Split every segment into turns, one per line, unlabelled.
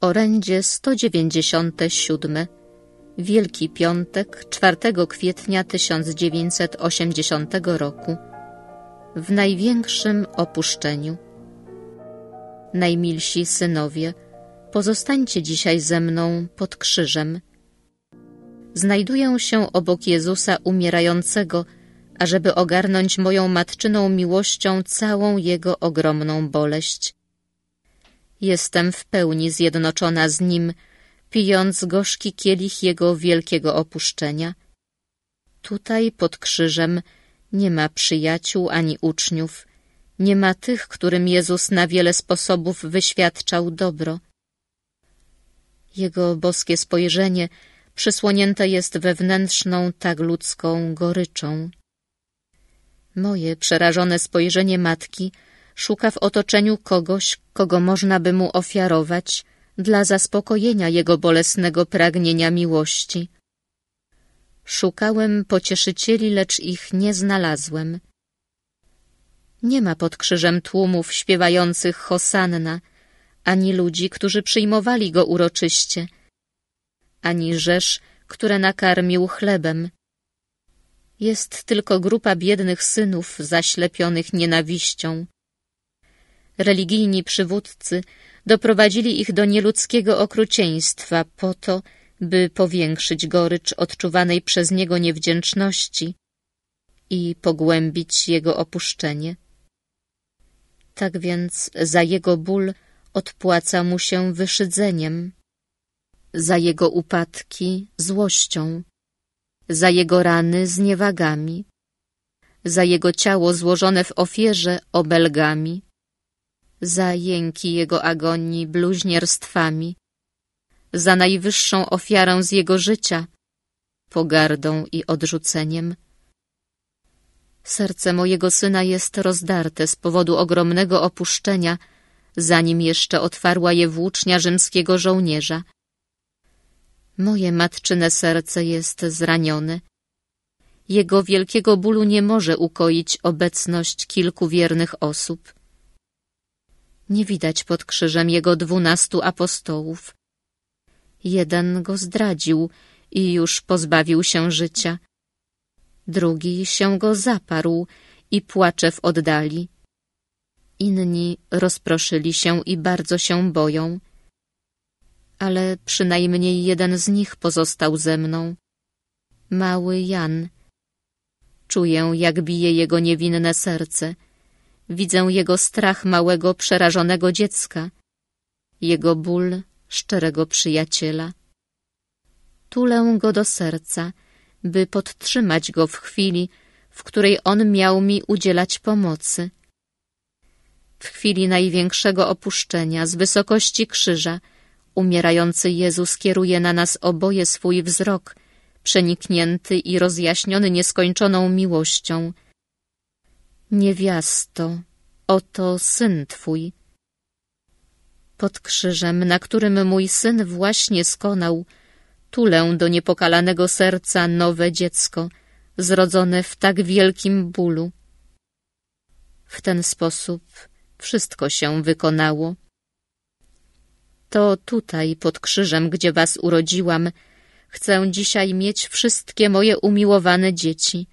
Orędzie 197 Wielki Piątek 4 kwietnia 1980 roku W największym opuszczeniu Najmilsi synowie, pozostańcie dzisiaj ze mną pod krzyżem. Znajduję się obok Jezusa umierającego, ażeby ogarnąć moją matczyną miłością całą Jego ogromną boleść Jestem w pełni zjednoczona z nim, pijąc gorzki kielich jego wielkiego opuszczenia. Tutaj pod krzyżem nie ma przyjaciół ani uczniów, nie ma tych, którym Jezus na wiele sposobów wyświadczał dobro. Jego boskie spojrzenie przysłonięte jest wewnętrzną, tak ludzką goryczą. Moje przerażone spojrzenie matki – Szuka w otoczeniu kogoś, kogo można by mu ofiarować dla zaspokojenia jego bolesnego pragnienia miłości. Szukałem pocieszycieli, lecz ich nie znalazłem. Nie ma pod krzyżem tłumów śpiewających Hosanna, ani ludzi, którzy przyjmowali go uroczyście, ani rzesz, które nakarmił chlebem. Jest tylko grupa biednych synów zaślepionych nienawiścią religijni przywódcy doprowadzili ich do nieludzkiego okrucieństwa po to, by powiększyć gorycz odczuwanej przez niego niewdzięczności i pogłębić jego opuszczenie. Tak więc za jego ból odpłaca mu się wyszydzeniem, za jego upadki złością, za jego rany zniewagami, za jego ciało złożone w ofierze obelgami za jęki jego agonii bluźnierstwami, za najwyższą ofiarę z jego życia, pogardą i odrzuceniem. Serce mojego syna jest rozdarte z powodu ogromnego opuszczenia, zanim jeszcze otwarła je włócznia rzymskiego żołnierza. Moje matczyne serce jest zranione. Jego wielkiego bólu nie może ukoić obecność kilku wiernych osób. Nie widać pod krzyżem jego dwunastu apostołów. Jeden go zdradził i już pozbawił się życia. Drugi się go zaparł i płacze w oddali. Inni rozproszyli się i bardzo się boją. Ale przynajmniej jeden z nich pozostał ze mną. Mały Jan. Czuję, jak bije jego niewinne serce. Widzę jego strach małego, przerażonego dziecka, jego ból szczerego przyjaciela. Tulę go do serca, by podtrzymać go w chwili, w której on miał mi udzielać pomocy. W chwili największego opuszczenia, z wysokości krzyża, umierający Jezus kieruje na nas oboje swój wzrok, przeniknięty i rozjaśniony nieskończoną miłością – Niewiasto, oto syn twój. Pod krzyżem, na którym mój syn właśnie skonał, tulę do niepokalanego serca nowe dziecko, zrodzone w tak wielkim bólu. W ten sposób wszystko się wykonało. To tutaj, pod krzyżem, gdzie was urodziłam, chcę dzisiaj mieć wszystkie moje umiłowane dzieci –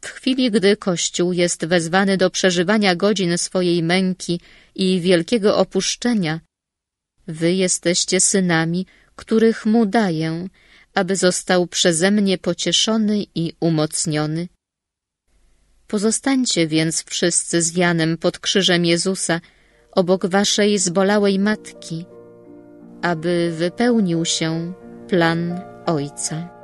w chwili, gdy Kościół jest wezwany do przeżywania godzin swojej męki i wielkiego opuszczenia, wy jesteście synami, których mu daję, aby został przeze mnie pocieszony i umocniony. Pozostańcie więc wszyscy z Janem pod krzyżem Jezusa, obok waszej zbolałej matki, aby wypełnił się plan Ojca.